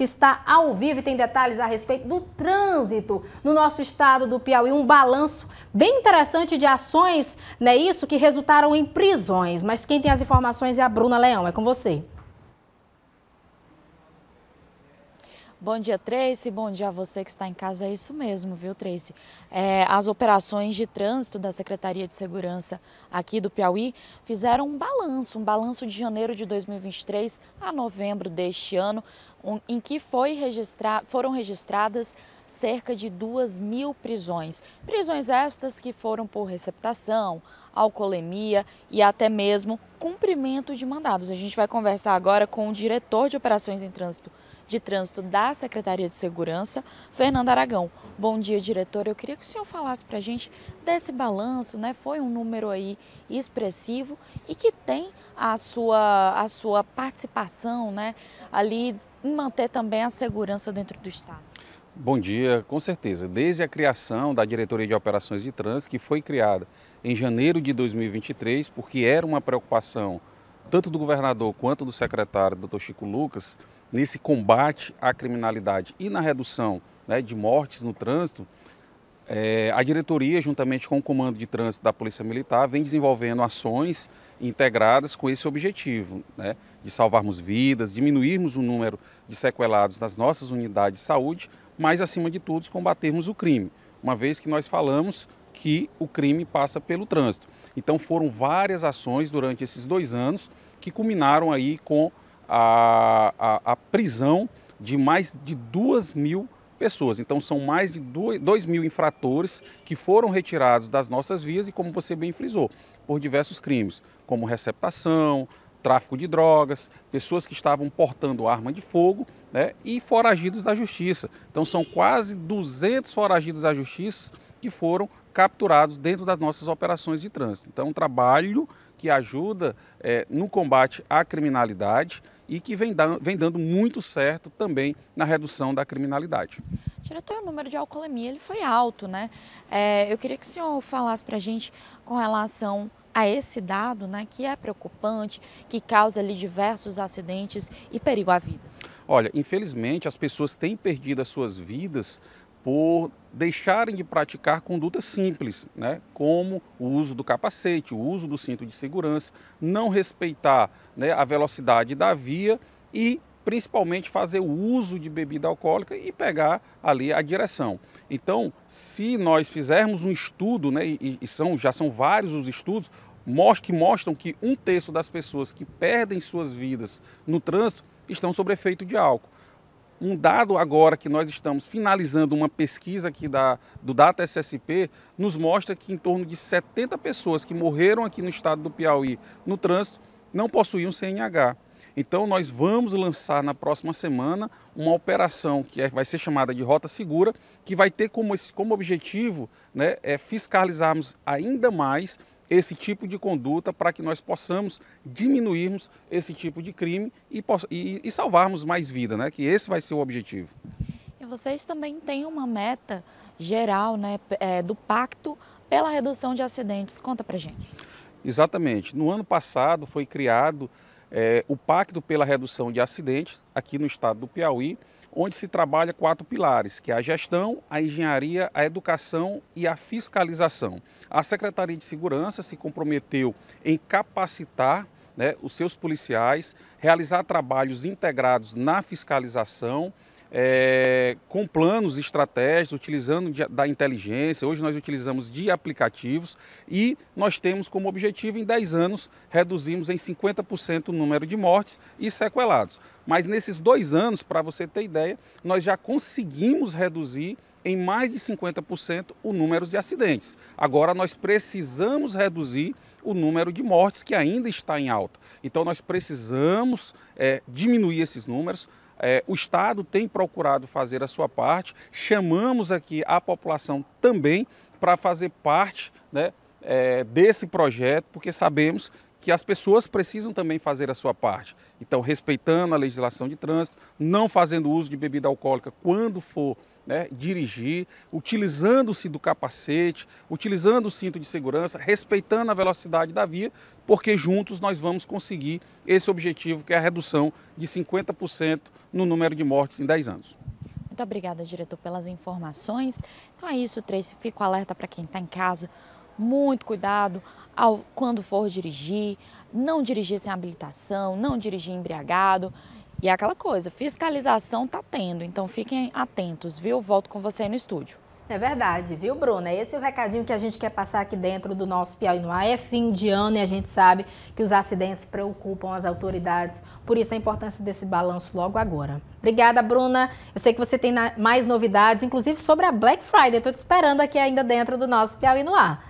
que está ao vivo e tem detalhes a respeito do trânsito no nosso estado do Piauí. Um balanço bem interessante de ações, né? Isso que resultaram em prisões. Mas quem tem as informações é a Bruna Leão. É com você. Bom dia, Tracy. Bom dia a você que está em casa. É isso mesmo, viu, Tracy? É, as operações de trânsito da Secretaria de Segurança aqui do Piauí fizeram um balanço, um balanço de janeiro de 2023 a novembro deste ano, em que registra foram registradas cerca de 2 mil prisões. Prisões estas que foram por receptação, alcoolemia e até mesmo cumprimento de mandados. A gente vai conversar agora com o diretor de operações em trânsito de trânsito da Secretaria de Segurança, Fernando Aragão. Bom dia, diretor. Eu queria que o senhor falasse para a gente desse balanço, né? Foi um número aí expressivo e que tem a sua, a sua participação, né? ali manter também a segurança dentro do Estado? Bom dia, com certeza. Desde a criação da Diretoria de Operações de Trânsito, que foi criada em janeiro de 2023, porque era uma preocupação tanto do governador quanto do secretário, doutor Chico Lucas, nesse combate à criminalidade e na redução né, de mortes no trânsito, é, a diretoria, juntamente com o Comando de Trânsito da Polícia Militar, vem desenvolvendo ações integradas com esse objetivo, né, de salvarmos vidas, diminuirmos o número de sequelados nas nossas unidades de saúde, mas, acima de tudo, combatermos o crime, uma vez que nós falamos que o crime passa pelo trânsito. Então, foram várias ações durante esses dois anos que culminaram aí com a, a, a prisão de mais de duas mil pessoas pessoas. Então, são mais de 2 mil infratores que foram retirados das nossas vias e, como você bem frisou, por diversos crimes, como receptação, tráfico de drogas, pessoas que estavam portando arma de fogo né, e foragidos da justiça. Então, são quase 200 foragidos da justiça que foram capturados dentro das nossas operações de trânsito. Então, é um trabalho que ajuda é, no combate à criminalidade e que vem, da, vem dando muito certo também na redução da criminalidade. Diretor, o número de alcoolemia ele foi alto, né? É, eu queria que o senhor falasse para a gente com relação a esse dado, né, que é preocupante, que causa ali diversos acidentes e perigo à vida. Olha, infelizmente as pessoas têm perdido as suas vidas por deixarem de praticar condutas simples, né, como o uso do capacete, o uso do cinto de segurança, não respeitar né, a velocidade da via e principalmente fazer o uso de bebida alcoólica e pegar ali a direção. Então, se nós fizermos um estudo, né, e, e são, já são vários os estudos que mostram que um terço das pessoas que perdem suas vidas no trânsito estão sob efeito de álcool. Um dado agora que nós estamos finalizando uma pesquisa aqui da, do Data SSP nos mostra que em torno de 70 pessoas que morreram aqui no estado do Piauí no trânsito não possuíam CNH. Então nós vamos lançar na próxima semana uma operação que é, vai ser chamada de Rota Segura, que vai ter como, como objetivo né, é fiscalizarmos ainda mais esse tipo de conduta para que nós possamos diminuirmos esse tipo de crime e, e, e salvarmos mais vida, né? que esse vai ser o objetivo. E vocês também têm uma meta geral né, é, do Pacto pela Redução de Acidentes. Conta para gente. Exatamente. No ano passado foi criado é, o Pacto pela Redução de Acidentes aqui no estado do Piauí, onde se trabalha quatro pilares, que é a gestão, a engenharia, a educação e a fiscalização. A Secretaria de Segurança se comprometeu em capacitar né, os seus policiais, realizar trabalhos integrados na fiscalização, é, com planos estratégias, utilizando de, da inteligência. Hoje nós utilizamos de aplicativos e nós temos como objetivo, em 10 anos, reduzimos em 50% o número de mortes e sequelados. Mas nesses dois anos, para você ter ideia, nós já conseguimos reduzir em mais de 50% o número de acidentes. Agora nós precisamos reduzir o número de mortes que ainda está em alta. Então nós precisamos é, diminuir esses números. É, o Estado tem procurado fazer a sua parte, chamamos aqui a população também para fazer parte né, é, desse projeto, porque sabemos que as pessoas precisam também fazer a sua parte. Então, respeitando a legislação de trânsito, não fazendo uso de bebida alcoólica quando for né, dirigir, utilizando-se do capacete, utilizando o cinto de segurança, respeitando a velocidade da via, porque juntos nós vamos conseguir esse objetivo, que é a redução de 50% no número de mortes em 10 anos. Muito obrigada, diretor, pelas informações. Então é isso, Tracy. Fico alerta para quem está em casa muito cuidado ao, quando for dirigir, não dirigir sem habilitação, não dirigir embriagado. E é aquela coisa, fiscalização tá tendo, então fiquem atentos, viu? Volto com você aí no estúdio. É verdade, viu, Bruna? Esse é o recadinho que a gente quer passar aqui dentro do nosso Piauí no ar. É fim de ano e a gente sabe que os acidentes preocupam as autoridades, por isso a importância desse balanço logo agora. Obrigada, Bruna. Eu sei que você tem mais novidades, inclusive sobre a Black Friday. Estou te esperando aqui ainda dentro do nosso Piauí no ar.